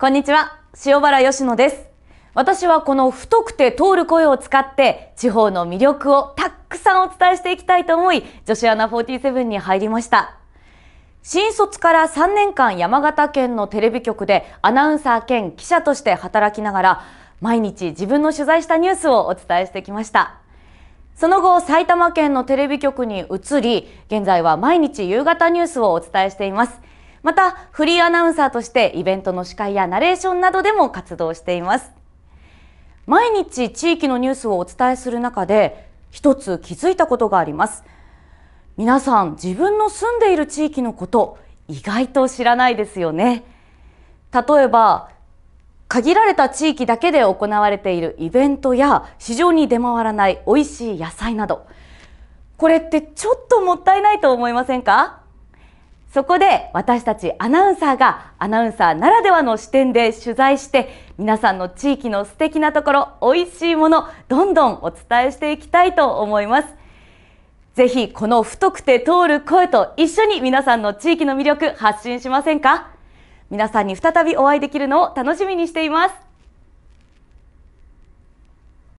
こんにちは、塩原しのです。私はこの太くて通る声を使って地方の魅力をたくさんお伝えしていきたいと思い、女子アナ47に入りました。新卒から3年間山形県のテレビ局でアナウンサー兼記者として働きながら、毎日自分の取材したニュースをお伝えしてきました。その後、埼玉県のテレビ局に移り、現在は毎日夕方ニュースをお伝えしています。またフリーアナウンサーとしてイベントの司会やナレーションなどでも活動しています毎日地域のニュースをお伝えする中で一つ気づいたことがあります皆さん自分の住んでいる地域のこと意外と知らないですよね例えば限られた地域だけで行われているイベントや市場に出回らない美味しい野菜などこれってちょっともったいないと思いませんかそこで私たちアナウンサーがアナウンサーならではの視点で取材して皆さんの地域の素敵なところ美味しいものどんどんお伝えしていきたいと思いますぜひこの太くて通る声と一緒に皆さんの地域の魅力発信しませんか皆さんに再びお会いできるのを楽しみにしています